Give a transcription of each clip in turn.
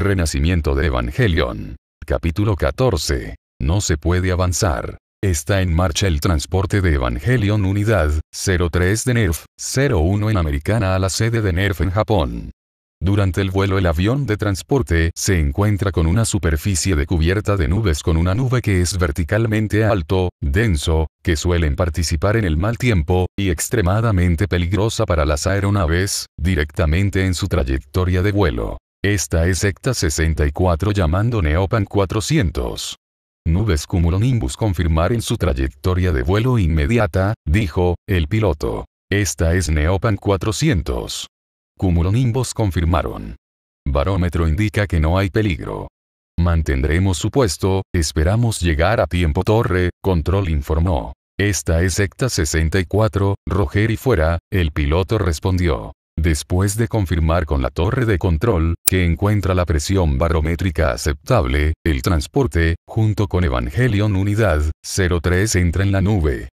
Renacimiento de Evangelion. Capítulo 14. No se puede avanzar. Está en marcha el transporte de Evangelion Unidad 03 de NERF 01 en Americana a la sede de NERF en Japón. Durante el vuelo el avión de transporte se encuentra con una superficie de cubierta de nubes con una nube que es verticalmente alto, denso, que suelen participar en el mal tiempo, y extremadamente peligrosa para las aeronaves, directamente en su trayectoria de vuelo. Esta es secta 64 llamando Neopan 400. Nubes cumulonimbus confirmar en su trayectoria de vuelo inmediata, dijo, el piloto. Esta es Neopan 400. Cumulonimbus confirmaron. Barómetro indica que no hay peligro. Mantendremos su puesto, esperamos llegar a tiempo torre, control informó. Esta es secta 64, Roger y fuera, el piloto respondió. Después de confirmar con la torre de control, que encuentra la presión barométrica aceptable, el transporte, junto con Evangelion Unidad 03 entra en la nube.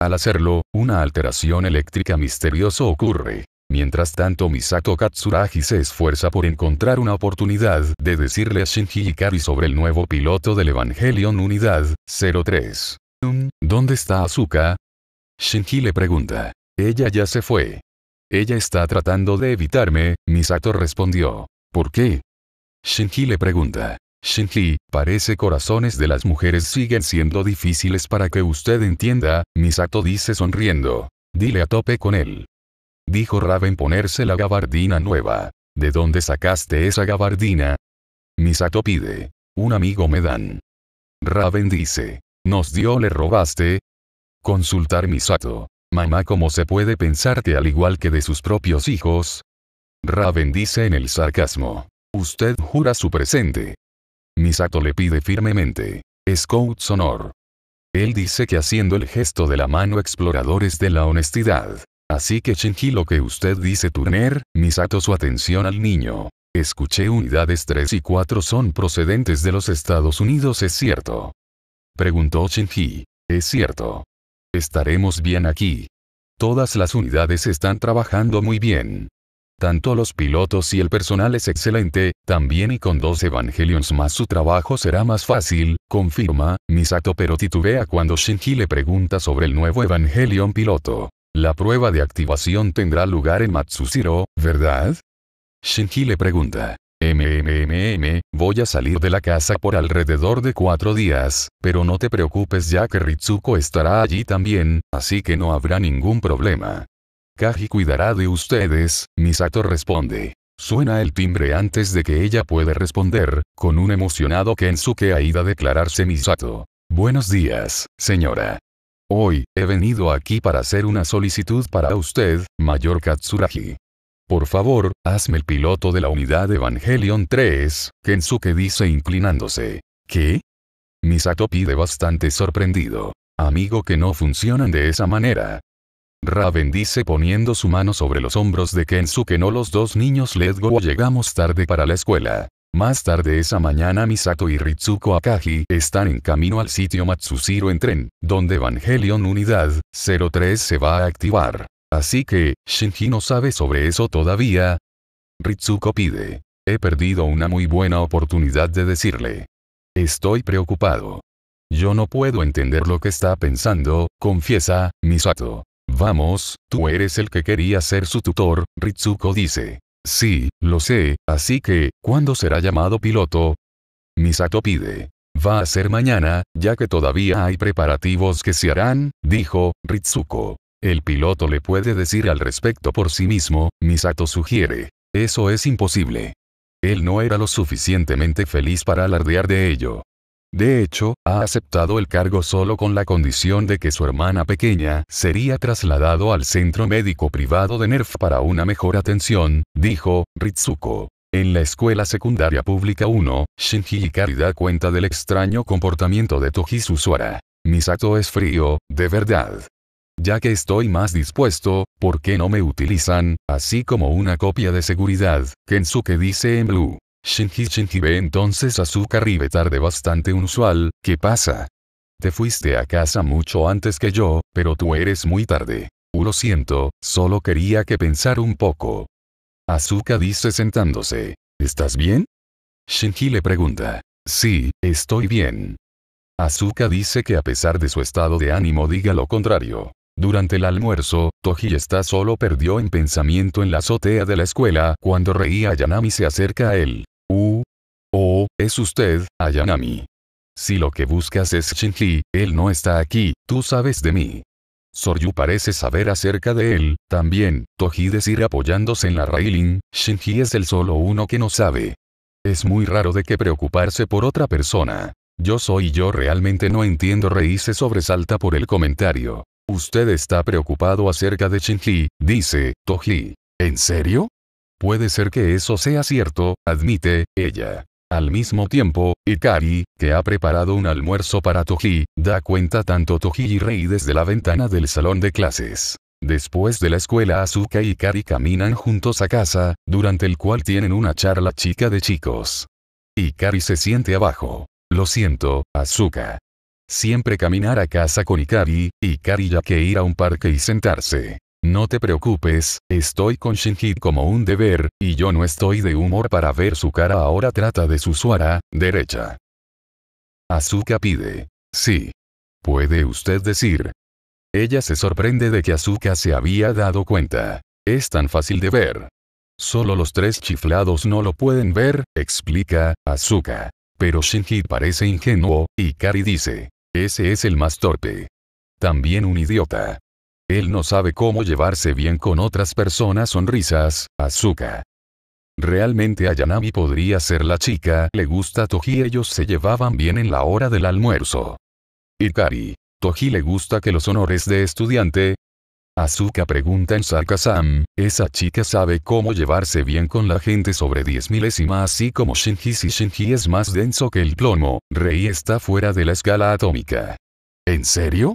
Al hacerlo, una alteración eléctrica misteriosa ocurre. Mientras tanto Misato Katsuragi se esfuerza por encontrar una oportunidad de decirle a Shinji Ikari sobre el nuevo piloto del Evangelion Unidad 03. ¿Dónde está Asuka? Shinji le pregunta. Ella ya se fue. Ella está tratando de evitarme, Misato respondió. ¿Por qué? Shinji le pregunta. Shinji, parece corazones de las mujeres siguen siendo difíciles para que usted entienda, Misato dice sonriendo. Dile a tope con él. Dijo Raven ponerse la gabardina nueva. ¿De dónde sacaste esa gabardina? Misato pide. Un amigo me dan. Raven dice. Nos dio le robaste. Consultar Misato. Mamá, ¿cómo se puede pensarte al igual que de sus propios hijos? Raven dice en el sarcasmo. Usted jura su presente. Misato le pide firmemente. Scouts Sonor. Él dice que haciendo el gesto de la mano exploradores de la honestidad. Así que Shinji lo que usted dice Turner, Misato su atención al niño. Escuché unidades 3 y 4 son procedentes de los Estados Unidos, ¿es cierto? Preguntó Shinji. Es cierto. Estaremos bien aquí. Todas las unidades están trabajando muy bien. Tanto los pilotos y el personal es excelente, también y con dos Evangelions más su trabajo será más fácil, confirma, Misato pero titubea cuando Shinji le pregunta sobre el nuevo Evangelion piloto. La prueba de activación tendrá lugar en Matsushiro, ¿verdad? Shinji le pregunta. MMMM, voy a salir de la casa por alrededor de cuatro días, pero no te preocupes ya que Ritsuko estará allí también, así que no habrá ningún problema. Kaji cuidará de ustedes, Misato responde. Suena el timbre antes de que ella pueda responder, con un emocionado Kensuke a declararse Misato. Buenos días, señora. Hoy, he venido aquí para hacer una solicitud para usted, Mayor Katsuragi. Por favor, hazme el piloto de la unidad Evangelion 3, Kensuke dice inclinándose. ¿Qué? Misato pide bastante sorprendido. Amigo que no funcionan de esa manera. Raven dice poniendo su mano sobre los hombros de Kensuke no los dos niños Let's Go llegamos tarde para la escuela. Más tarde esa mañana Misato y Ritsuko Akagi están en camino al sitio Matsushiro en tren, donde Evangelion Unidad 03 se va a activar. Así que, Shinji no sabe sobre eso todavía. Ritsuko pide. He perdido una muy buena oportunidad de decirle. Estoy preocupado. Yo no puedo entender lo que está pensando, confiesa, Misato. Vamos, tú eres el que quería ser su tutor, Ritsuko dice. Sí, lo sé, así que, ¿cuándo será llamado piloto? Misato pide. Va a ser mañana, ya que todavía hay preparativos que se harán, dijo, Ritsuko. El piloto le puede decir al respecto por sí mismo, Misato sugiere. Eso es imposible. Él no era lo suficientemente feliz para alardear de ello. De hecho, ha aceptado el cargo solo con la condición de que su hermana pequeña sería trasladado al centro médico privado de NERF para una mejor atención, dijo Ritsuko. En la escuela secundaria pública 1, Shinji Kari da cuenta del extraño comportamiento de Toji Susuara. Misato es frío, de verdad. Ya que estoy más dispuesto, ¿por qué no me utilizan? Así como una copia de seguridad, Kensuke dice en blue. Shinji Shinji ve entonces a su Ribe tarde bastante usual, ¿qué pasa? Te fuiste a casa mucho antes que yo, pero tú eres muy tarde. Uh, lo siento, solo quería que pensar un poco. Azuka dice sentándose. ¿Estás bien? Shinji le pregunta. Sí, estoy bien. Azuka dice que a pesar de su estado de ánimo diga lo contrario. Durante el almuerzo, Toji está solo perdió en pensamiento en la azotea de la escuela cuando reía Ayanami se acerca a él. Uh. Oh, es usted, Ayanami. Si lo que buscas es Shinji, él no está aquí, tú sabes de mí. Soryu parece saber acerca de él, también, Toji decir apoyándose en la railing, Shinji es el solo uno que no sabe. Es muy raro de que preocuparse por otra persona. Yo soy yo realmente no entiendo Rei se sobresalta por el comentario. Usted está preocupado acerca de Shinji, dice Toji. ¿En serio? Puede ser que eso sea cierto, admite ella. Al mismo tiempo, Ikari, que ha preparado un almuerzo para Toji, da cuenta tanto Toji y Rei desde la ventana del salón de clases. Después de la escuela Azuka y Ikari caminan juntos a casa, durante el cual tienen una charla chica de chicos. Ikari se siente abajo. Lo siento, Azuka. Siempre caminar a casa con Ikari, Ikari ya que ir a un parque y sentarse. No te preocupes, estoy con Shinji como un deber, y yo no estoy de humor para ver su cara ahora trata de su suara, derecha. Azuka pide. Sí. Puede usted decir. Ella se sorprende de que Azuka se había dado cuenta. Es tan fácil de ver. Solo los tres chiflados no lo pueden ver, explica, Azuka. Pero Shinji parece ingenuo, y Kari dice. Ese es el más torpe. También un idiota. Él no sabe cómo llevarse bien con otras personas. Sonrisas, azúcar. Realmente Ayanami podría ser la chica, le gusta Toji ellos se llevaban bien en la hora del almuerzo. Ikari. Toji le gusta que los honores de estudiante, Azuka pregunta en Sarkazam, esa chica sabe cómo llevarse bien con la gente sobre 10 milésima así como Shinji si Shinji es más denso que el plomo, Rei está fuera de la escala atómica. ¿En serio?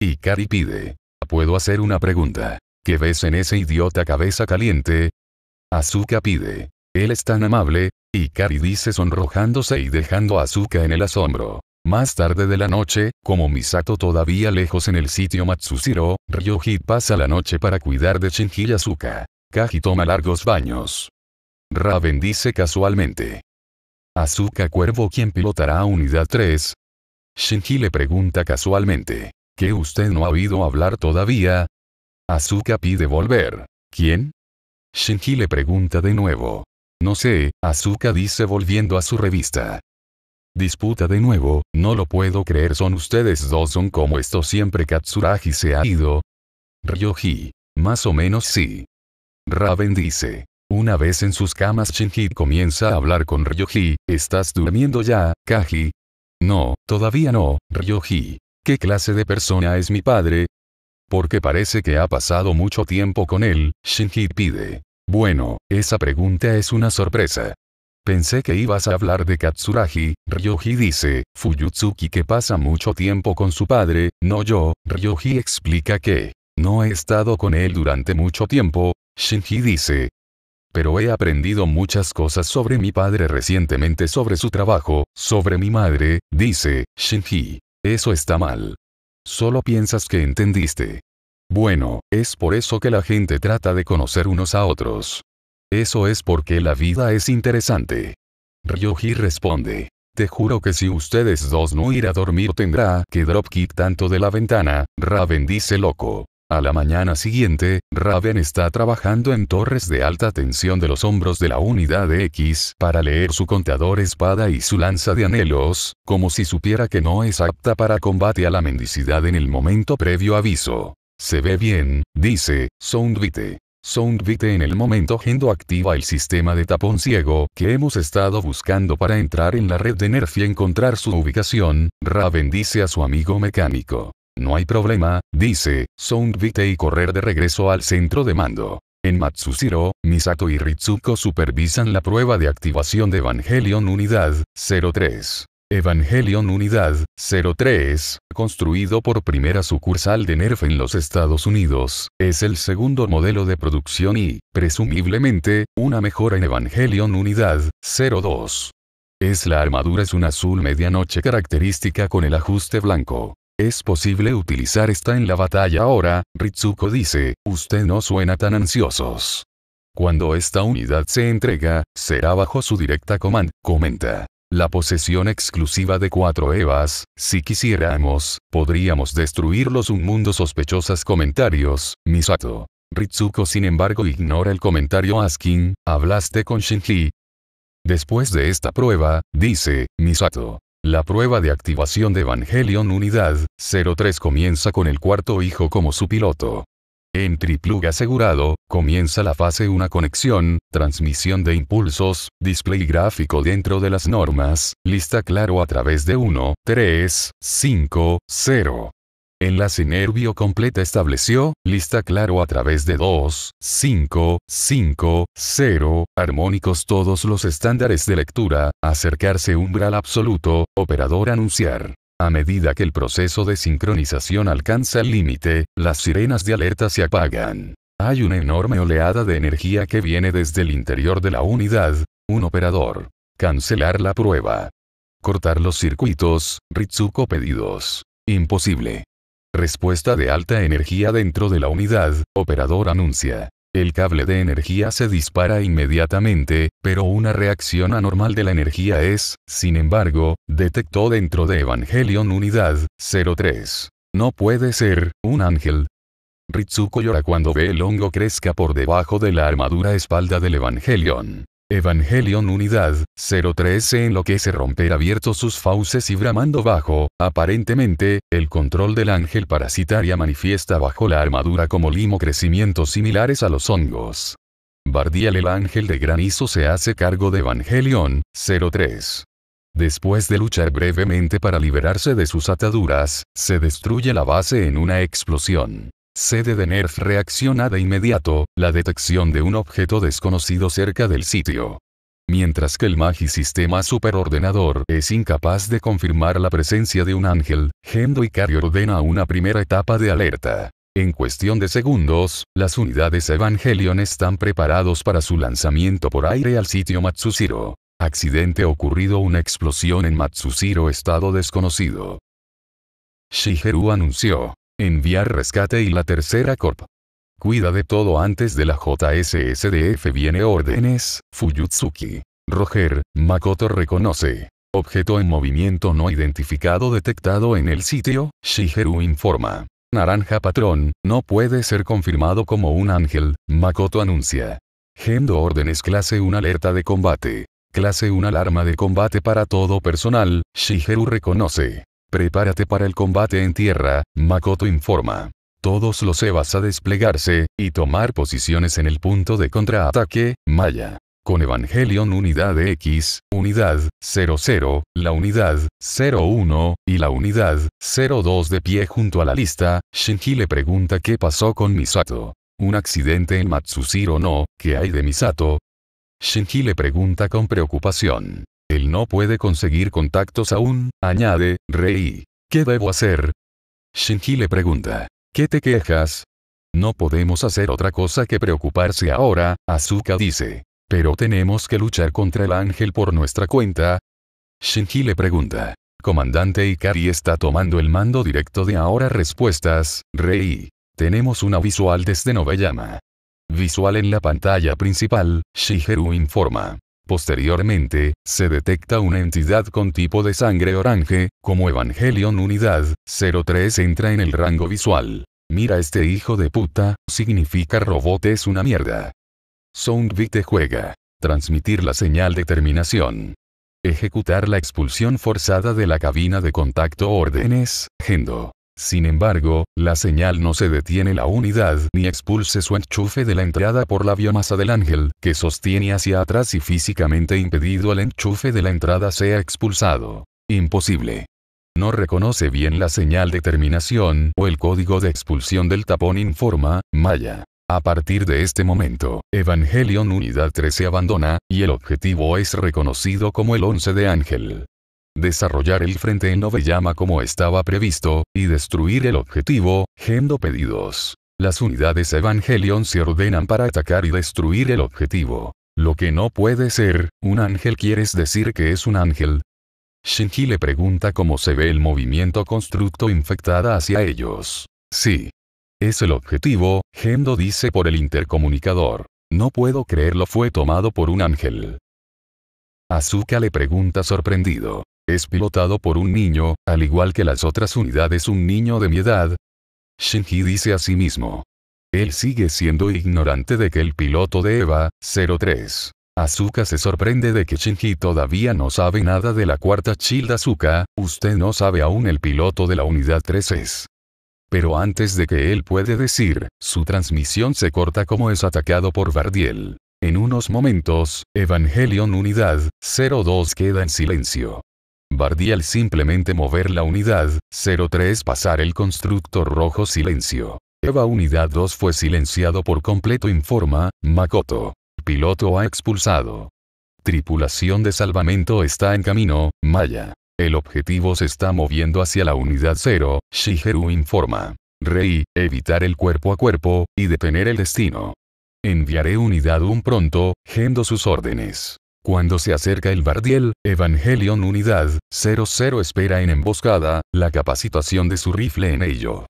Ikari pide. ¿Puedo hacer una pregunta? ¿Qué ves en ese idiota cabeza caliente? Azuka pide. Él es tan amable, Ikari dice sonrojándose y dejando a Azuka en el asombro. Más tarde de la noche, como Misato todavía lejos en el sitio Matsushiro, Ryoji pasa la noche para cuidar de Shinji Asuka. Kaji toma largos baños. Raven dice casualmente. ¿Asuka Cuervo quien pilotará Unidad 3. Shinji le pregunta casualmente. ¿Que usted no ha oído hablar todavía? Asuka pide volver. ¿Quién? Shinji le pregunta de nuevo. No sé, Asuka dice volviendo a su revista. Disputa de nuevo, no lo puedo creer son ustedes dos son como esto siempre Katsuragi se ha ido. Ryoji. Más o menos sí. Raven dice. Una vez en sus camas Shinji comienza a hablar con Ryoji, ¿estás durmiendo ya, Kaji? No, todavía no, Ryoji. ¿Qué clase de persona es mi padre? Porque parece que ha pasado mucho tiempo con él, Shinji pide. Bueno, esa pregunta es una sorpresa. Pensé que ibas a hablar de Katsuragi, Ryoji dice, Fuyutsuki que pasa mucho tiempo con su padre, no yo, Ryoji explica que, no he estado con él durante mucho tiempo, Shinji dice. Pero he aprendido muchas cosas sobre mi padre recientemente sobre su trabajo, sobre mi madre, dice, Shinji. Eso está mal. Solo piensas que entendiste. Bueno, es por eso que la gente trata de conocer unos a otros. Eso es porque la vida es interesante. Ryoji responde. Te juro que si ustedes dos no ir a dormir tendrá que dropkick tanto de la ventana, Raven dice loco. A la mañana siguiente, Raven está trabajando en torres de alta tensión de los hombros de la unidad X para leer su contador espada y su lanza de anhelos, como si supiera que no es apta para combate a la mendicidad en el momento previo aviso. Se ve bien, dice, Soundvite. SoundBite en el momento Gendo activa el sistema de tapón ciego que hemos estado buscando para entrar en la red de Nerf y encontrar su ubicación, Raven dice a su amigo mecánico. No hay problema, dice, Soundbite y correr de regreso al centro de mando. En Matsushiro, Misato y Ritsuko supervisan la prueba de activación de Evangelion Unidad 03. Evangelion Unidad 03, construido por primera sucursal de Nerf en los Estados Unidos, es el segundo modelo de producción y, presumiblemente, una mejora en Evangelion Unidad 02. Es la armadura es un azul medianoche característica con el ajuste blanco. Es posible utilizar esta en la batalla ahora, Ritsuko dice, usted no suena tan ansiosos. Cuando esta unidad se entrega, será bajo su directa comand, comenta la posesión exclusiva de cuatro Evas, si quisiéramos, podríamos destruirlos un mundo sospechosas comentarios, Misato. Ritsuko sin embargo ignora el comentario Asking, ¿hablaste con Shinji? Después de esta prueba, dice, Misato. La prueba de activación de Evangelion Unidad 03 comienza con el cuarto hijo como su piloto. En triplug asegurado, comienza la fase 1 conexión, transmisión de impulsos, display gráfico dentro de las normas, lista claro a través de 1, 3, 5, 0. Enlace nervio completa estableció, lista claro a través de 2, 5, 5, 0, armónicos todos los estándares de lectura, acercarse umbral absoluto, operador anunciar. A medida que el proceso de sincronización alcanza el límite, las sirenas de alerta se apagan. Hay una enorme oleada de energía que viene desde el interior de la unidad, un operador. Cancelar la prueba. Cortar los circuitos, Ritsuko pedidos. Imposible. Respuesta de alta energía dentro de la unidad, operador anuncia. El cable de energía se dispara inmediatamente, pero una reacción anormal de la energía es, sin embargo, detectó dentro de Evangelion Unidad 03. No puede ser, un ángel. Ritsuko llora cuando ve el hongo crezca por debajo de la armadura espalda del Evangelion. Evangelion Unidad, 03 en lo que se romper abierto sus fauces y bramando bajo, aparentemente, el control del ángel parasitaria manifiesta bajo la armadura como limo crecimientos similares a los hongos. Bardial el ángel de granizo se hace cargo de Evangelion, 03. Después de luchar brevemente para liberarse de sus ataduras, se destruye la base en una explosión. Sede de NERF reacciona de inmediato, la detección de un objeto desconocido cerca del sitio. Mientras que el Magi Sistema Superordenador es incapaz de confirmar la presencia de un ángel, Gendo Ikari ordena una primera etapa de alerta. En cuestión de segundos, las unidades Evangelion están preparados para su lanzamiento por aire al sitio Matsushiro. Accidente ocurrido una explosión en Matsushiro estado desconocido. Shigeru anunció. Enviar rescate y la tercera corp. Cuida de todo antes de la JSSDF viene órdenes, Fuyutsuki. Roger, Makoto reconoce. Objeto en movimiento no identificado detectado en el sitio, Shigeru informa. Naranja patrón, no puede ser confirmado como un ángel, Makoto anuncia. Gendo órdenes clase 1 alerta de combate. Clase 1 alarma de combate para todo personal, Shigeru reconoce. Prepárate para el combate en tierra, Makoto informa. Todos los EVAs a desplegarse, y tomar posiciones en el punto de contraataque, Maya. Con Evangelion Unidad X, Unidad 00, la Unidad 01, y la Unidad 02 de pie junto a la lista, Shinji le pregunta qué pasó con Misato. ¿Un accidente en Matsushiro no? ¿Qué hay de Misato? Shinji le pregunta con preocupación. Él no puede conseguir contactos aún, añade, Rei. ¿Qué debo hacer? Shinji le pregunta. ¿Qué te quejas? No podemos hacer otra cosa que preocuparse ahora, Azuka dice. Pero tenemos que luchar contra el ángel por nuestra cuenta. Shinji le pregunta. Comandante Ikari está tomando el mando directo de ahora respuestas, Rei. Tenemos una visual desde Nobeyama. Visual en la pantalla principal, Shigeru informa. Posteriormente, se detecta una entidad con tipo de sangre orange, como Evangelion Unidad 03 entra en el rango visual. Mira este hijo de puta, significa robot es una mierda. Soundbit te juega. Transmitir la señal de terminación. Ejecutar la expulsión forzada de la cabina de contacto órdenes, Gendo. Sin embargo, la señal no se detiene la unidad ni expulse su enchufe de la entrada por la biomasa del ángel, que sostiene hacia atrás y físicamente impedido el enchufe de la entrada sea expulsado. Imposible. No reconoce bien la señal de terminación o el código de expulsión del tapón informa, Maya. A partir de este momento, Evangelion Unidad se abandona, y el objetivo es reconocido como el 11 de Ángel desarrollar el frente en Obeyama como estaba previsto, y destruir el objetivo, Gendo pedidos. Las unidades Evangelion se ordenan para atacar y destruir el objetivo. Lo que no puede ser, un ángel quieres decir que es un ángel. Shinji le pregunta cómo se ve el movimiento constructo infectada hacia ellos. Sí. Es el objetivo, Gendo dice por el intercomunicador. No puedo creerlo fue tomado por un ángel. Asuka le pregunta sorprendido. Es pilotado por un niño, al igual que las otras unidades un niño de mi edad. Shinji dice a sí mismo. Él sigue siendo ignorante de que el piloto de Eva, 03. Asuka, se sorprende de que Shinji todavía no sabe nada de la cuarta Child. Asuka, usted no sabe aún el piloto de la unidad 3 es. Pero antes de que él puede decir, su transmisión se corta como es atacado por Bardiel. En unos momentos, Evangelion Unidad 02 queda en silencio. Bardi al simplemente mover la unidad, 03 pasar el constructor rojo silencio. Eva Unidad 2 fue silenciado por completo informa, Makoto. Piloto ha expulsado. Tripulación de salvamento está en camino, Maya. El objetivo se está moviendo hacia la unidad 0, Shigeru informa. Rey, evitar el cuerpo a cuerpo, y detener el destino. Enviaré unidad 1 pronto, gendo sus órdenes. Cuando se acerca el Bardiel, Evangelion Unidad 00 espera en emboscada, la capacitación de su rifle en ello.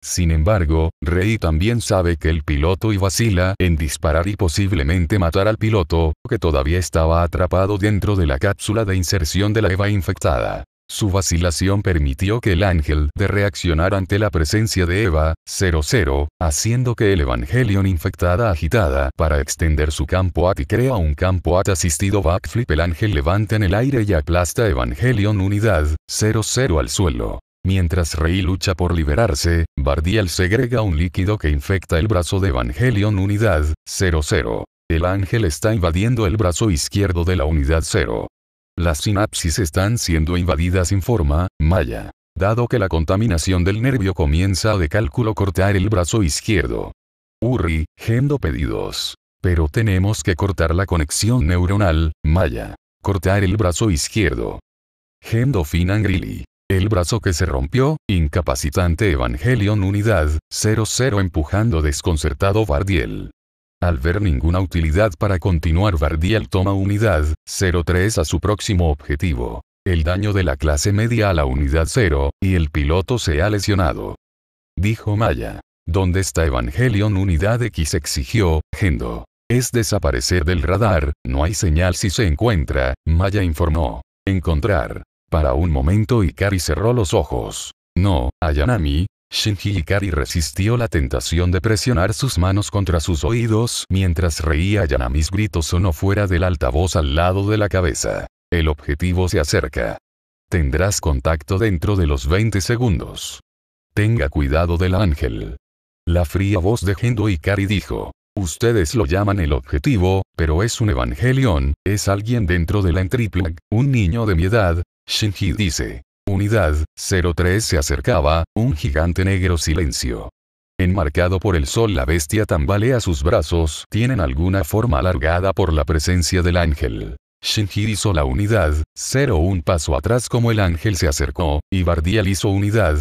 Sin embargo, Rey también sabe que el piloto y vacila en disparar y posiblemente matar al piloto, que todavía estaba atrapado dentro de la cápsula de inserción de la Eva infectada. Su vacilación permitió que el ángel de reaccionar ante la presencia de Eva, 00, haciendo que el Evangelion infectada agitada para extender su campo at y crea un campo at asistido backflip el ángel levanta en el aire y aplasta Evangelion unidad, 00 al suelo. Mientras Rey lucha por liberarse, Bardiel segrega un líquido que infecta el brazo de Evangelion unidad, 00. El ángel está invadiendo el brazo izquierdo de la unidad 0. Las sinapsis están siendo invadidas en forma, Maya. Dado que la contaminación del nervio comienza de cálculo cortar el brazo izquierdo. Urri, Gendo pedidos. Pero tenemos que cortar la conexión neuronal, Maya. Cortar el brazo izquierdo. Gendo Finangrilli. El brazo que se rompió, incapacitante Evangelion Unidad, 00 empujando desconcertado Bardiel. Al ver ninguna utilidad para continuar Bardiel toma unidad 03 a su próximo objetivo. El daño de la clase media a la unidad 0, y el piloto se ha lesionado. Dijo Maya. ¿Dónde está Evangelion Unidad X? exigió, Gendo. Es desaparecer del radar, no hay señal si se encuentra, Maya informó. Encontrar. Para un momento Ikari cerró los ojos. No, Ayanami, Shinji Ikari resistió la tentación de presionar sus manos contra sus oídos mientras reía Yanamis gritos sonó fuera del altavoz al lado de la cabeza. El objetivo se acerca. Tendrás contacto dentro de los 20 segundos. Tenga cuidado del ángel. La fría voz de Hendo Ikari dijo. Ustedes lo llaman el objetivo, pero es un evangelion, es alguien dentro de la Entriplag, un niño de mi edad, Shinji dice. Unidad 03 se acercaba, un gigante negro silencio. Enmarcado por el sol la bestia tambalea sus brazos, tienen alguna forma alargada por la presencia del ángel. Shinji hizo la unidad, 01 un paso atrás como el ángel se acercó, y Bardial hizo unidad,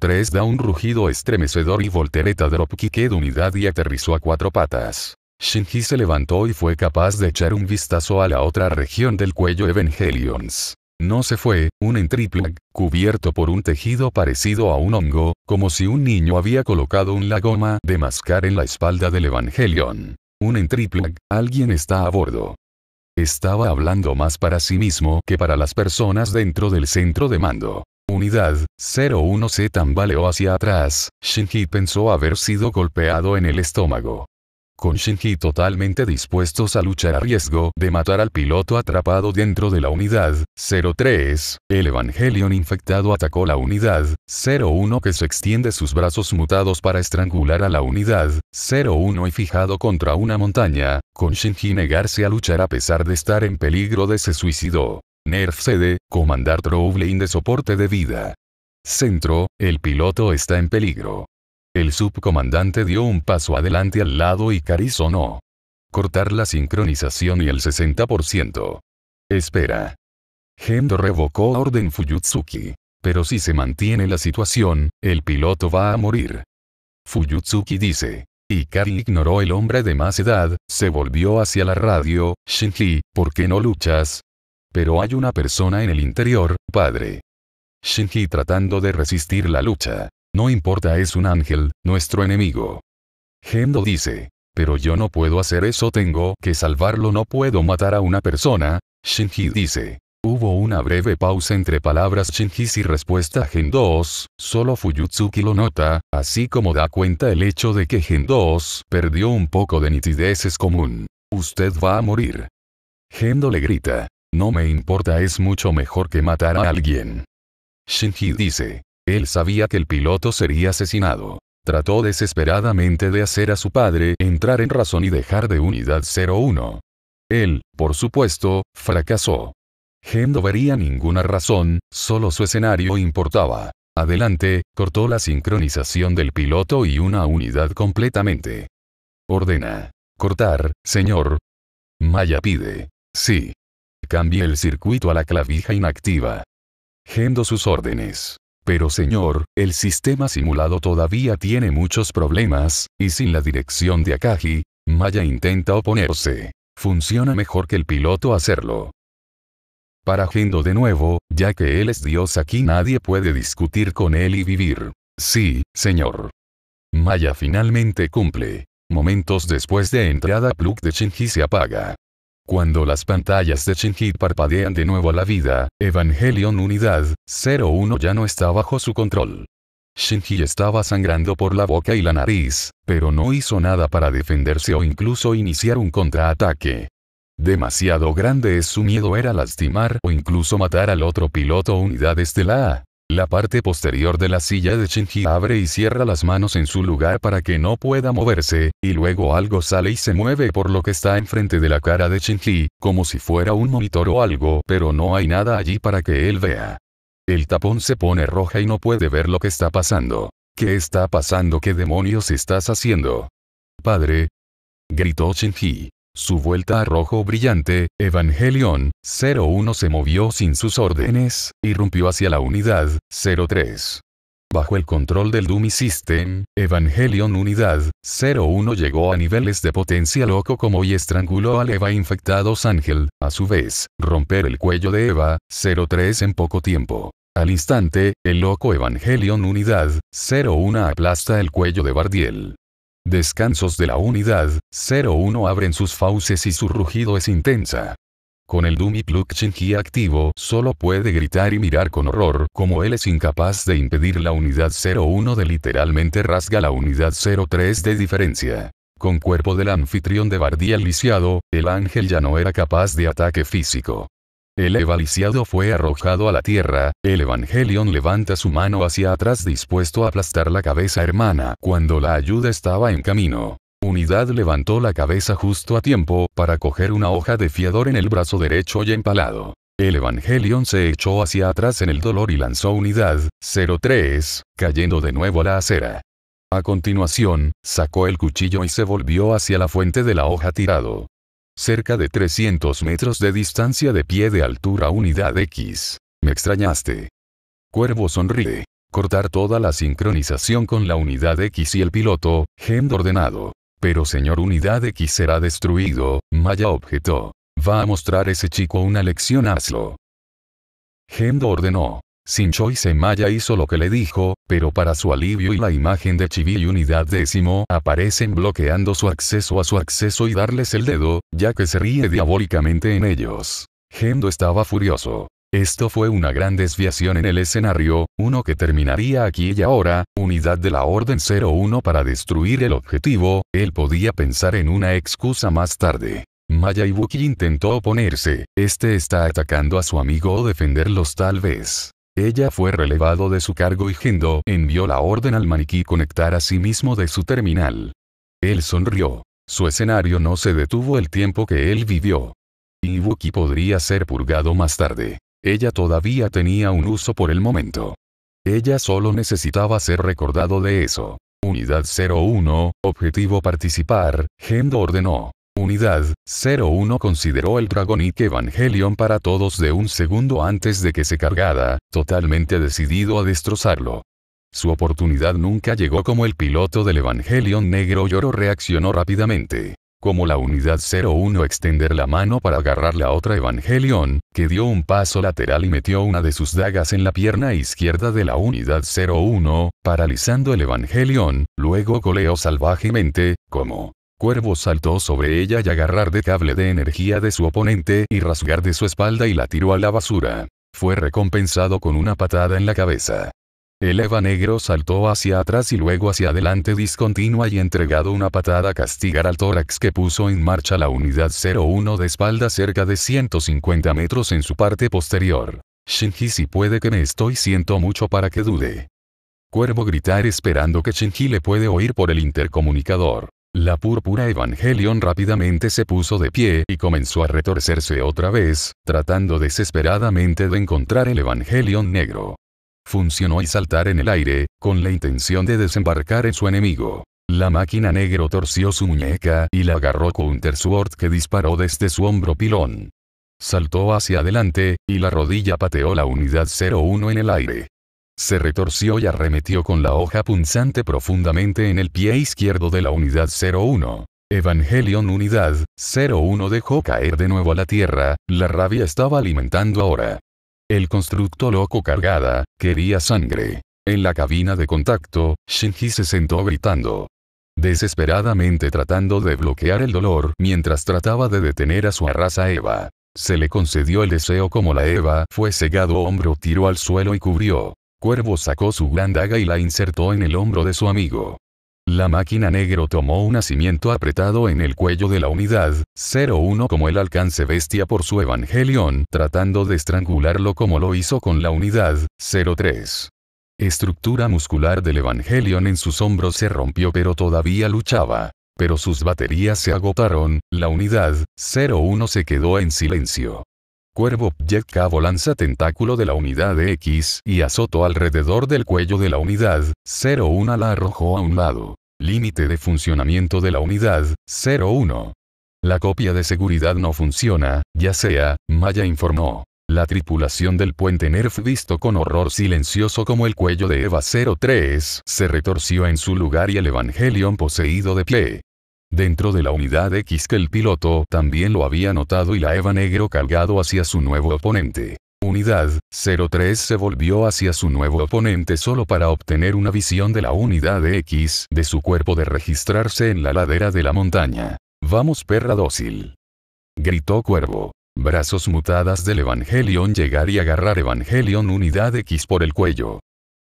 03 da un rugido estremecedor y voltereta Drop de unidad y aterrizó a cuatro patas. Shinji se levantó y fue capaz de echar un vistazo a la otra región del cuello Evangelions. No se fue, un entriplag, cubierto por un tejido parecido a un hongo, como si un niño había colocado un goma de mascar en la espalda del Evangelion. Un entriplag, alguien está a bordo. Estaba hablando más para sí mismo que para las personas dentro del centro de mando. Unidad 01 se tambaleó hacia atrás, Shinji pensó haber sido golpeado en el estómago con Shinji totalmente dispuestos a luchar a riesgo de matar al piloto atrapado dentro de la unidad. 03. El Evangelion infectado atacó la unidad. 01 que se extiende sus brazos mutados para estrangular a la unidad. 01 y fijado contra una montaña, con Shinji negarse a luchar a pesar de estar en peligro de se suicidó. Nerf CD, comandar Trouble de soporte de vida. Centro, el piloto está en peligro. El subcomandante dio un paso adelante al lado y Kari sonó. Cortar la sincronización y el 60%. Espera. Gendo revocó orden Fuyutsuki. Pero si se mantiene la situación, el piloto va a morir. Fuyutsuki dice. Y Kari ignoró el hombre de más edad, se volvió hacia la radio, Shinji, ¿por qué no luchas? Pero hay una persona en el interior, padre. Shinji tratando de resistir la lucha. No importa, es un ángel, nuestro enemigo. Gendo dice, pero yo no puedo hacer eso, tengo que salvarlo, no puedo matar a una persona. Shinji dice. Hubo una breve pausa entre palabras Shinji y respuesta Gen 2, solo Fuyutsuki lo nota, así como da cuenta el hecho de que Gen perdió un poco de nitidez es común. Usted va a morir. Gendo le grita. No me importa es mucho mejor que matar a alguien. Shinji dice. Él sabía que el piloto sería asesinado. Trató desesperadamente de hacer a su padre entrar en razón y dejar de unidad 01. Él, por supuesto, fracasó. Gendo vería ninguna razón, solo su escenario importaba. Adelante, cortó la sincronización del piloto y una unidad completamente. Ordena. Cortar, señor. Maya pide. Sí. Cambie el circuito a la clavija inactiva. Gendo sus órdenes. Pero señor, el sistema simulado todavía tiene muchos problemas, y sin la dirección de Akagi, Maya intenta oponerse. Funciona mejor que el piloto hacerlo. Para Hendo de nuevo, ya que él es Dios aquí nadie puede discutir con él y vivir. Sí, señor. Maya finalmente cumple. Momentos después de entrada Plug de Shinji se apaga. Cuando las pantallas de Shinji parpadean de nuevo a la vida, Evangelion Unidad 01 ya no está bajo su control. Shinji estaba sangrando por la boca y la nariz, pero no hizo nada para defenderse o incluso iniciar un contraataque. Demasiado grande es su miedo era lastimar o incluso matar al otro piloto Unidad Estelar. La parte posterior de la silla de Shinji abre y cierra las manos en su lugar para que no pueda moverse, y luego algo sale y se mueve por lo que está enfrente de la cara de Shinji, como si fuera un monitor o algo, pero no hay nada allí para que él vea. El tapón se pone roja y no puede ver lo que está pasando. ¿Qué está pasando? ¿Qué demonios estás haciendo? Padre. Gritó Shinji. Su vuelta a rojo brillante, Evangelion 01 se movió sin sus órdenes, y rompió hacia la unidad 03. Bajo el control del Dummy System, Evangelion Unidad 01 llegó a niveles de potencia loco como y estranguló al Eva infectado Ángel, a su vez, romper el cuello de Eva 03 en poco tiempo. Al instante, el loco Evangelion Unidad 01 aplasta el cuello de Bardiel. Descansos de la unidad, 01 abren sus fauces y su rugido es intensa. Con el Dummy Plug Shinji activo, solo puede gritar y mirar con horror, como él es incapaz de impedir la unidad 01 de literalmente rasga la unidad 03 de diferencia. Con cuerpo del anfitrión de Bardi lisiado, el ángel ya no era capaz de ataque físico. El evaliciado fue arrojado a la tierra, el Evangelion levanta su mano hacia atrás dispuesto a aplastar la cabeza hermana cuando la ayuda estaba en camino. Unidad levantó la cabeza justo a tiempo para coger una hoja de fiador en el brazo derecho y empalado. El Evangelion se echó hacia atrás en el dolor y lanzó Unidad, 03, cayendo de nuevo a la acera. A continuación, sacó el cuchillo y se volvió hacia la fuente de la hoja tirado cerca de 300 metros de distancia de pie de altura unidad X. Me extrañaste. Cuervo sonríe. Cortar toda la sincronización con la unidad X y el piloto, Gendo ordenado. Pero señor unidad X será destruido, Maya objetó. Va a mostrar ese chico una lección hazlo. Gendo ordenó se Maya hizo lo que le dijo, pero para su alivio y la imagen de Chibi y Unidad Décimo aparecen bloqueando su acceso a su acceso y darles el dedo, ya que se ríe diabólicamente en ellos. Gendo estaba furioso. Esto fue una gran desviación en el escenario, uno que terminaría aquí y ahora, unidad de la Orden 01 para destruir el objetivo, él podía pensar en una excusa más tarde. Maya Ibuki intentó oponerse, este está atacando a su amigo o defenderlos tal vez. Ella fue relevado de su cargo y Gendo envió la orden al maniquí conectar a sí mismo de su terminal. Él sonrió. Su escenario no se detuvo el tiempo que él vivió. Ibuki podría ser purgado más tarde. Ella todavía tenía un uso por el momento. Ella solo necesitaba ser recordado de eso. Unidad 01, objetivo participar, Gendo ordenó. Unidad 01 consideró el Dragonic Evangelion para todos de un segundo antes de que se cargara, totalmente decidido a destrozarlo. Su oportunidad nunca llegó como el piloto del Evangelion Negro Lloro reaccionó rápidamente. Como la unidad 01 extender la mano para agarrar la otra Evangelion, que dio un paso lateral y metió una de sus dagas en la pierna izquierda de la unidad 01, paralizando el Evangelion, luego coleó salvajemente, como Cuervo saltó sobre ella y agarrar de cable de energía de su oponente y rasgar de su espalda y la tiró a la basura. Fue recompensado con una patada en la cabeza. El Eva Negro saltó hacia atrás y luego hacia adelante discontinua y entregado una patada a castigar al tórax que puso en marcha la unidad 01 de espalda cerca de 150 metros en su parte posterior. Shinji si puede que me estoy siento mucho para que dude. Cuervo gritar esperando que Shinji le puede oír por el intercomunicador. La púrpura Evangelion rápidamente se puso de pie y comenzó a retorcerse otra vez, tratando desesperadamente de encontrar el Evangelion negro. Funcionó y saltar en el aire, con la intención de desembarcar en su enemigo. La máquina negro torció su muñeca y la agarró Counter Sword que disparó desde su hombro pilón. Saltó hacia adelante, y la rodilla pateó la unidad 01 en el aire se retorció y arremetió con la hoja punzante profundamente en el pie izquierdo de la unidad 01. Evangelion Unidad 01 dejó caer de nuevo a la tierra, la rabia estaba alimentando ahora. El constructo loco cargada, quería sangre. En la cabina de contacto, Shinji se sentó gritando. Desesperadamente tratando de bloquear el dolor mientras trataba de detener a su arrasa Eva. Se le concedió el deseo como la Eva fue cegado hombro tiró al suelo y cubrió. Cuervo sacó su gran daga y la insertó en el hombro de su amigo. La máquina negro tomó un nacimiento apretado en el cuello de la unidad, 01 como el alcance bestia por su Evangelion tratando de estrangularlo como lo hizo con la unidad, 03. Estructura muscular del evangelion en sus hombros se rompió pero todavía luchaba. Pero sus baterías se agotaron, la unidad, 01 se quedó en silencio. Cuervo, Jet Cabo lanza tentáculo de la unidad X y azotó alrededor del cuello de la unidad, 01 la arrojó a un lado. Límite de funcionamiento de la unidad, 01. La copia de seguridad no funciona, ya sea, Maya informó. La tripulación del puente Nerf visto con horror silencioso como el cuello de Eva 03 se retorció en su lugar y el Evangelion poseído de Ple dentro de la unidad X que el piloto también lo había notado y la Eva negro cargado hacia su nuevo oponente. Unidad 03 se volvió hacia su nuevo oponente solo para obtener una visión de la unidad X de su cuerpo de registrarse en la ladera de la montaña. Vamos perra dócil. Gritó Cuervo. Brazos mutadas del Evangelion llegar y agarrar Evangelion Unidad X por el cuello.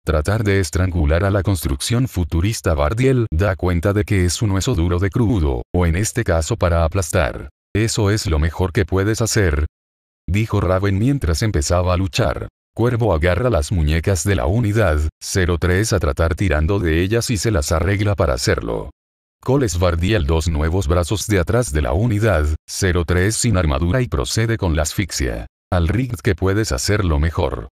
Tratar de estrangular a la construcción futurista Bardiel da cuenta de que es un hueso duro de crudo, o en este caso para aplastar. Eso es lo mejor que puedes hacer. Dijo Raven mientras empezaba a luchar. Cuervo agarra las muñecas de la unidad, 03 a tratar tirando de ellas y se las arregla para hacerlo. Coles Bardiel dos nuevos brazos de atrás de la unidad, 03 sin armadura y procede con la asfixia. Al rig que puedes hacerlo mejor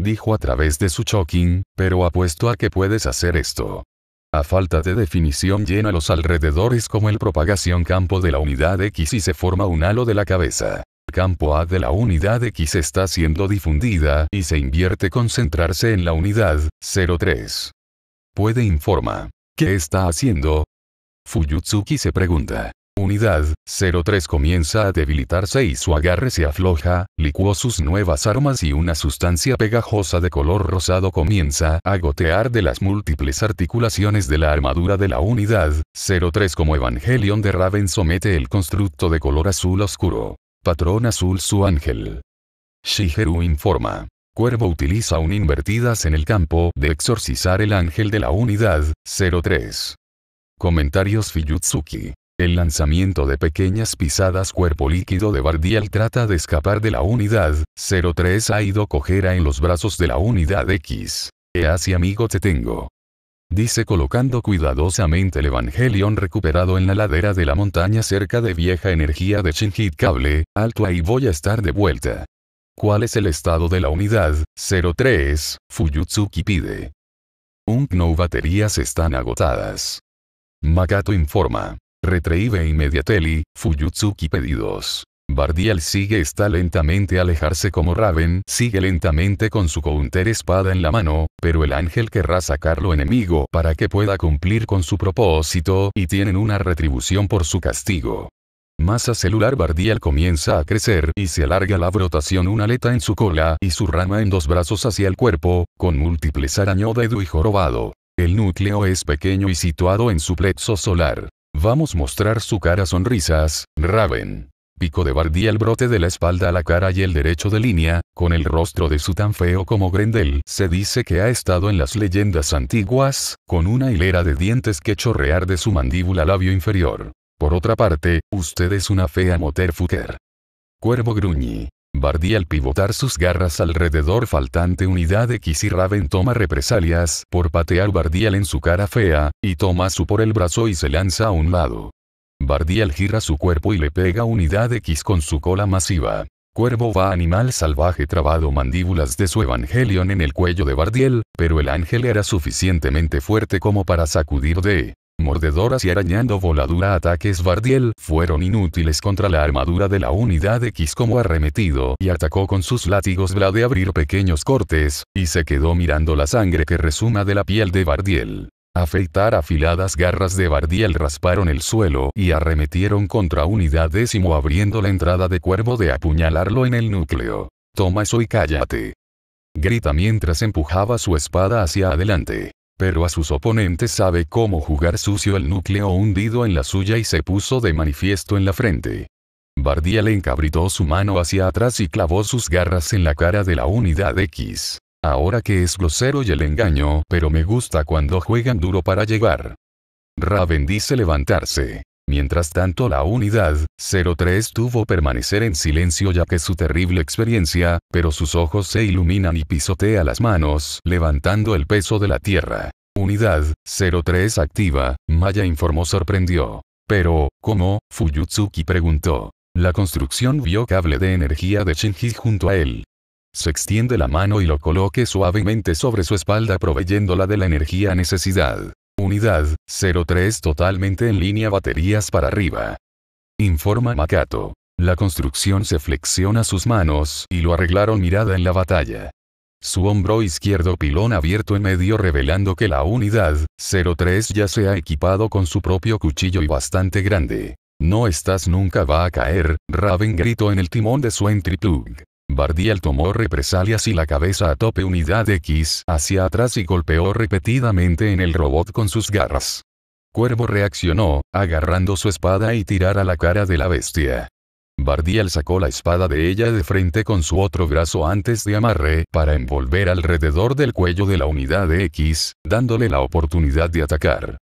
dijo a través de su choking, pero apuesto a que puedes hacer esto. A falta de definición llena los alrededores como el propagación campo de la unidad X y se forma un halo de la cabeza. Campo A de la unidad X está siendo difundida y se invierte concentrarse en la unidad 03. Puede informa. ¿Qué está haciendo? Fuyutsuki se pregunta. Unidad 03 comienza a debilitarse y su agarre se afloja, licuó sus nuevas armas y una sustancia pegajosa de color rosado comienza a gotear de las múltiples articulaciones de la armadura de la unidad 03 como Evangelion de Raven somete el constructo de color azul oscuro. Patrón azul su ángel. Shigeru informa. Cuervo utiliza un invertidas en el campo de exorcizar el ángel de la unidad 03. Comentarios Fiyutsuki. El lanzamiento de pequeñas pisadas cuerpo líquido de Bardial trata de escapar de la unidad, 03 ha ido cojera en los brazos de la unidad X. Easi así amigo te tengo. Dice colocando cuidadosamente el Evangelion recuperado en la ladera de la montaña cerca de vieja energía de Shinji Cable, alto ahí voy a estar de vuelta. ¿Cuál es el estado de la unidad? 03, Fuyutsuki pide. Unkno baterías están agotadas. Makato informa. Retrieve inmediateli Fuyutsuki pedidos. Bardial sigue está lentamente alejarse como Raven sigue lentamente con su counter espada en la mano, pero el ángel querrá sacarlo enemigo para que pueda cumplir con su propósito y tienen una retribución por su castigo. Masa celular bardial comienza a crecer y se alarga la brotación una aleta en su cola y su rama en dos brazos hacia el cuerpo, con múltiples arañó dedo y jorobado. El núcleo es pequeño y situado en su plexo solar. Vamos mostrar su cara sonrisas, Raven. Pico de Bardía el brote de la espalda a la cara y el derecho de línea, con el rostro de su tan feo como Grendel. Se dice que ha estado en las leyendas antiguas, con una hilera de dientes que chorrear de su mandíbula labio inferior. Por otra parte, usted es una fea Moterfucker. Cuervo gruñi. Bardiel al pivotar sus garras alrededor faltante unidad X y Raven toma represalias por patear Bardiel en su cara fea, y toma su por el brazo y se lanza a un lado. Bardiel gira su cuerpo y le pega unidad X con su cola masiva. Cuervo va animal salvaje trabado mandíbulas de su Evangelion en el cuello de Bardiel, pero el ángel era suficientemente fuerte como para sacudir de mordedoras y arañando voladura ataques Bardiel fueron inútiles contra la armadura de la unidad X como arremetido y atacó con sus látigos la de abrir pequeños cortes, y se quedó mirando la sangre que resuma de la piel de Bardiel. Afeitar afiladas garras de Bardiel rasparon el suelo y arremetieron contra unidad décimo abriendo la entrada de cuervo de apuñalarlo en el núcleo. Toma eso y cállate. Grita mientras empujaba su espada hacia adelante. Pero a sus oponentes sabe cómo jugar sucio el núcleo hundido en la suya y se puso de manifiesto en la frente. Bardia le encabritó su mano hacia atrás y clavó sus garras en la cara de la unidad X. Ahora que es grosero y el engaño, pero me gusta cuando juegan duro para llegar. Raven dice levantarse. Mientras tanto la unidad 03 tuvo permanecer en silencio ya que su terrible experiencia, pero sus ojos se iluminan y pisotea las manos, levantando el peso de la tierra. Unidad 03 activa, Maya informó sorprendió. Pero, ¿cómo? Fuyutsuki preguntó. La construcción vio cable de energía de Shinji junto a él. Se extiende la mano y lo coloque suavemente sobre su espalda proveyéndola de la energía necesidad. Unidad 03 totalmente en línea baterías para arriba. Informa Makato. La construcción se flexiona sus manos y lo arreglaron mirada en la batalla. Su hombro izquierdo pilón abierto en medio revelando que la unidad 03 ya se ha equipado con su propio cuchillo y bastante grande. No estás nunca va a caer, Raven gritó en el timón de su entry Bardiel tomó represalias y la cabeza a tope unidad X hacia atrás y golpeó repetidamente en el robot con sus garras. Cuervo reaccionó, agarrando su espada y tirar a la cara de la bestia. Bardiel sacó la espada de ella de frente con su otro brazo antes de amarre para envolver alrededor del cuello de la unidad X, dándole la oportunidad de atacar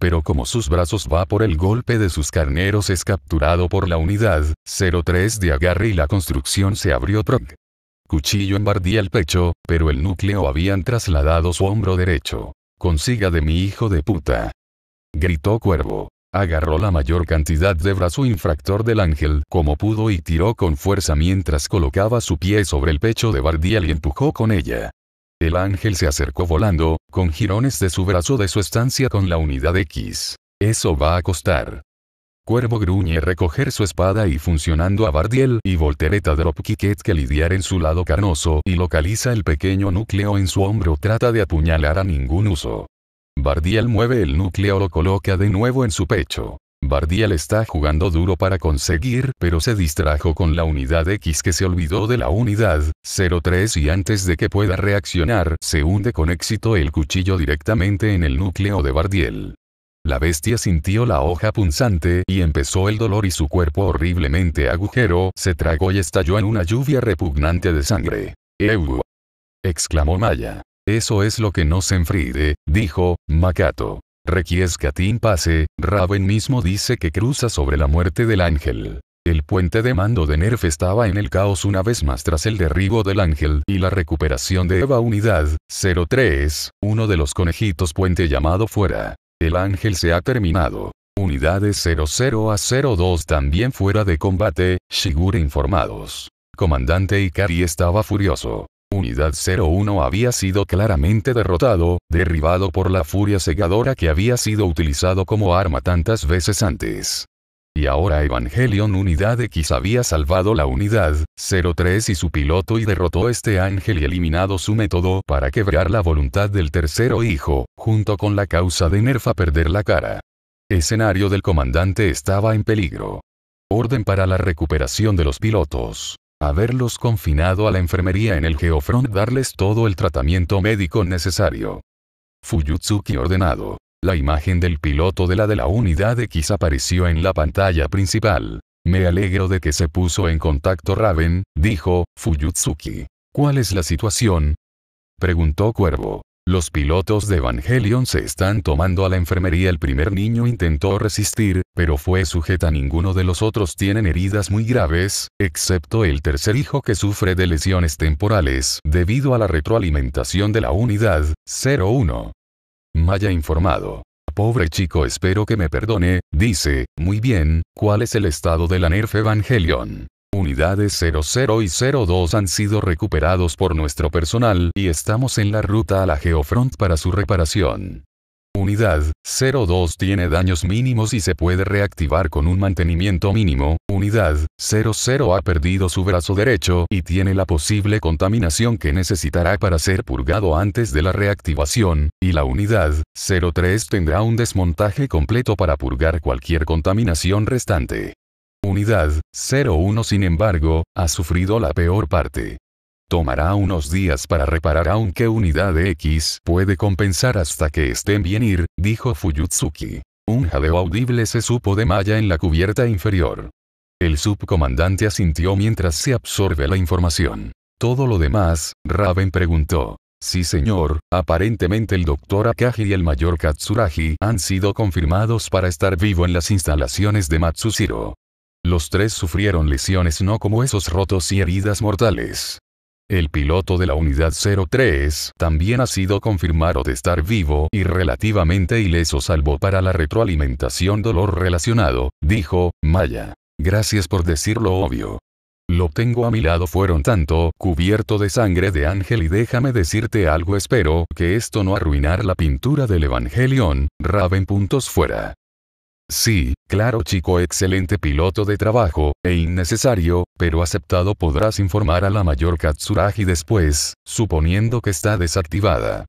pero como sus brazos va por el golpe de sus carneros es capturado por la unidad 03 de agarre y la construcción se abrió troc. Cuchillo embardía el pecho, pero el núcleo habían trasladado su hombro derecho. Consiga de mi hijo de puta. Gritó Cuervo. Agarró la mayor cantidad de brazo infractor del ángel como pudo y tiró con fuerza mientras colocaba su pie sobre el pecho de Bardiel y empujó con ella. El ángel se acercó volando, con jirones de su brazo de su estancia con la unidad X. Eso va a costar. Cuervo gruñe recoger su espada y funcionando a Bardiel y Voltereta dropkicket que lidiar en su lado carnoso y localiza el pequeño núcleo en su hombro trata de apuñalar a ningún uso. Bardiel mueve el núcleo lo coloca de nuevo en su pecho. Bardiel está jugando duro para conseguir, pero se distrajo con la unidad X que se olvidó de la unidad 03 y antes de que pueda reaccionar, se hunde con éxito el cuchillo directamente en el núcleo de Bardiel. La bestia sintió la hoja punzante y empezó el dolor y su cuerpo horriblemente agujero se tragó y estalló en una lluvia repugnante de sangre. ¡Ew! exclamó Maya. Eso es lo que nos enfride, dijo, Makato. Requiescatín pase, Raven mismo dice que cruza sobre la muerte del ángel. El puente de mando de Nerf estaba en el caos una vez más tras el derribo del ángel y la recuperación de Eva Unidad 03, uno de los conejitos puente llamado fuera. El ángel se ha terminado. Unidades 00 a 02 también fuera de combate, Shigure informados. Comandante Ikari estaba furioso. Unidad 01 había sido claramente derrotado, derribado por la furia segadora que había sido utilizado como arma tantas veces antes. Y ahora Evangelion Unidad X había salvado la unidad 03 y su piloto y derrotó este ángel y eliminado su método para quebrar la voluntad del tercero hijo, junto con la causa de Nerfa perder la cara. Escenario del comandante estaba en peligro. Orden para la recuperación de los pilotos haberlos confinado a la enfermería en el Geofront darles todo el tratamiento médico necesario. Fuyutsuki ordenado. La imagen del piloto de la de la unidad X apareció en la pantalla principal. Me alegro de que se puso en contacto Raven, dijo, Fuyutsuki. ¿Cuál es la situación? Preguntó Cuervo. Los pilotos de Evangelion se están tomando a la enfermería. El primer niño intentó resistir, pero fue sujeta. Ninguno de los otros tienen heridas muy graves, excepto el tercer hijo que sufre de lesiones temporales debido a la retroalimentación de la unidad 01. Maya informado. Pobre chico, espero que me perdone, dice, muy bien, ¿cuál es el estado de la Nerf Evangelion? Unidades 00 y 02 han sido recuperados por nuestro personal y estamos en la ruta a la Geofront para su reparación. Unidad 02 tiene daños mínimos y se puede reactivar con un mantenimiento mínimo. Unidad 00 ha perdido su brazo derecho y tiene la posible contaminación que necesitará para ser purgado antes de la reactivación, y la unidad 03 tendrá un desmontaje completo para purgar cualquier contaminación restante. Unidad 01 sin embargo, ha sufrido la peor parte. Tomará unos días para reparar aunque unidad X puede compensar hasta que estén bien ir, dijo Fuyutsuki. Un jadeo audible se supo de Maya en la cubierta inferior. El subcomandante asintió mientras se absorbe la información. Todo lo demás, Raven preguntó. Sí señor, aparentemente el doctor Akagi y el mayor Katsuragi han sido confirmados para estar vivo en las instalaciones de Matsushiro. Los tres sufrieron lesiones no como esos rotos y heridas mortales. El piloto de la unidad 03 también ha sido confirmado de estar vivo y relativamente ileso salvo para la retroalimentación dolor relacionado, dijo, Maya. Gracias por decirlo obvio. Lo tengo a mi lado fueron tanto, cubierto de sangre de ángel y déjame decirte algo espero que esto no arruinar la pintura del Evangelion, Raven puntos fuera. Sí, claro chico, excelente piloto de trabajo, e innecesario, pero aceptado podrás informar a la mayor Katsuragi después, suponiendo que está desactivada.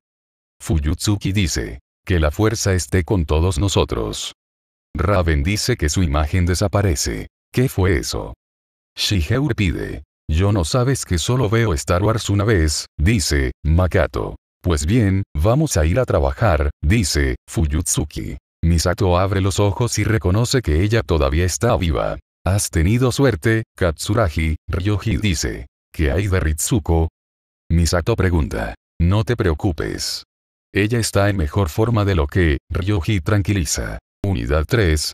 Fuyutsuki dice. Que la fuerza esté con todos nosotros. Raven dice que su imagen desaparece. ¿Qué fue eso? Shigeur pide. Yo no sabes que solo veo Star Wars una vez, dice, Makato. Pues bien, vamos a ir a trabajar, dice, Fuyutsuki. Misato abre los ojos y reconoce que ella todavía está viva. Has tenido suerte, Katsuragi, Ryoji dice. ¿Qué hay de Ritsuko? Misato pregunta. No te preocupes. Ella está en mejor forma de lo que, Ryoji tranquiliza. Unidad 3.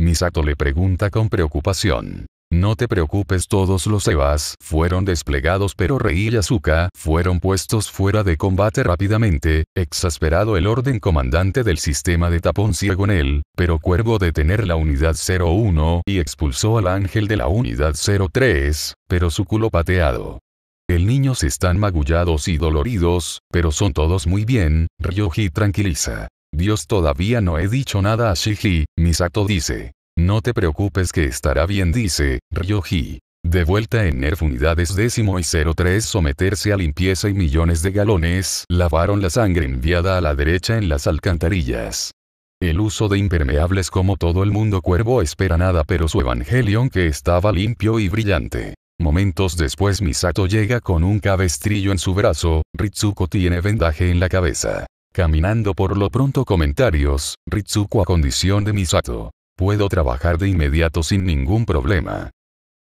Misato le pregunta con preocupación. No te preocupes todos los EVAs fueron desplegados pero Rei y Asuka fueron puestos fuera de combate rápidamente, exasperado el orden comandante del sistema de tapón ciego en él, pero Cuervo detener la unidad 01 y expulsó al ángel de la unidad 03, pero su culo pateado. El niños están magullados y doloridos, pero son todos muy bien, Ryoji tranquiliza. Dios todavía no he dicho nada a Shiji, Misato dice. No te preocupes que estará bien dice, Ryoji. De vuelta en Nerf unidades décimo y 03 someterse a limpieza y millones de galones lavaron la sangre enviada a la derecha en las alcantarillas. El uso de impermeables como todo el mundo cuervo espera nada pero su Evangelion que estaba limpio y brillante. Momentos después Misato llega con un cabestrillo en su brazo, Ritsuko tiene vendaje en la cabeza. Caminando por lo pronto comentarios, Ritsuko a condición de Misato puedo trabajar de inmediato sin ningún problema.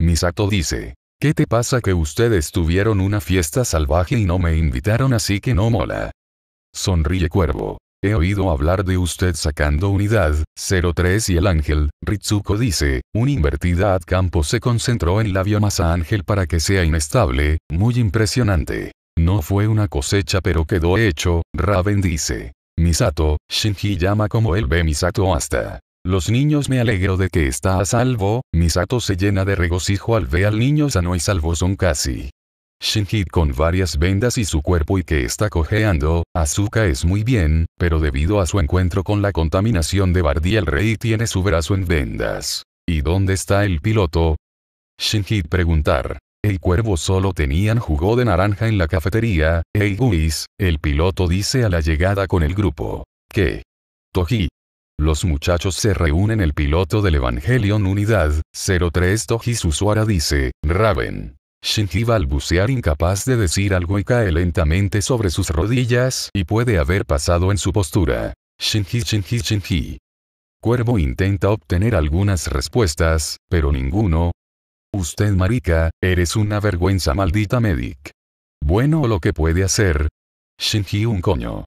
Misato dice, ¿qué te pasa que ustedes tuvieron una fiesta salvaje y no me invitaron así que no mola? Sonríe Cuervo. He oído hablar de usted sacando unidad, 03 y el ángel, Ritsuko dice, una invertida ad campo se concentró en la biomasa ángel para que sea inestable, muy impresionante. No fue una cosecha pero quedó hecho, Raven dice. Misato, Shinji llama como él ve Misato hasta. Los niños me alegro de que está a salvo, Misato se llena de regocijo al ver al niño sano y salvo son casi. Shinjit con varias vendas y su cuerpo y que está cojeando, Azuka es muy bien, pero debido a su encuentro con la contaminación de Bardi el rey tiene su brazo en vendas. ¿Y dónde está el piloto? Shinjit preguntar. El cuervo solo tenían jugo de naranja en la cafetería, ey Guis, el piloto dice a la llegada con el grupo. ¿Qué? Toji. Los muchachos se reúnen el piloto del Evangelion Unidad 03 Toji Susuara dice, Raven. Shinji bucear incapaz de decir algo y cae lentamente sobre sus rodillas y puede haber pasado en su postura. Shinji Shinji Shinji. Cuervo intenta obtener algunas respuestas, pero ninguno. Usted marica, eres una vergüenza maldita medic. Bueno lo que puede hacer. Shinji un coño.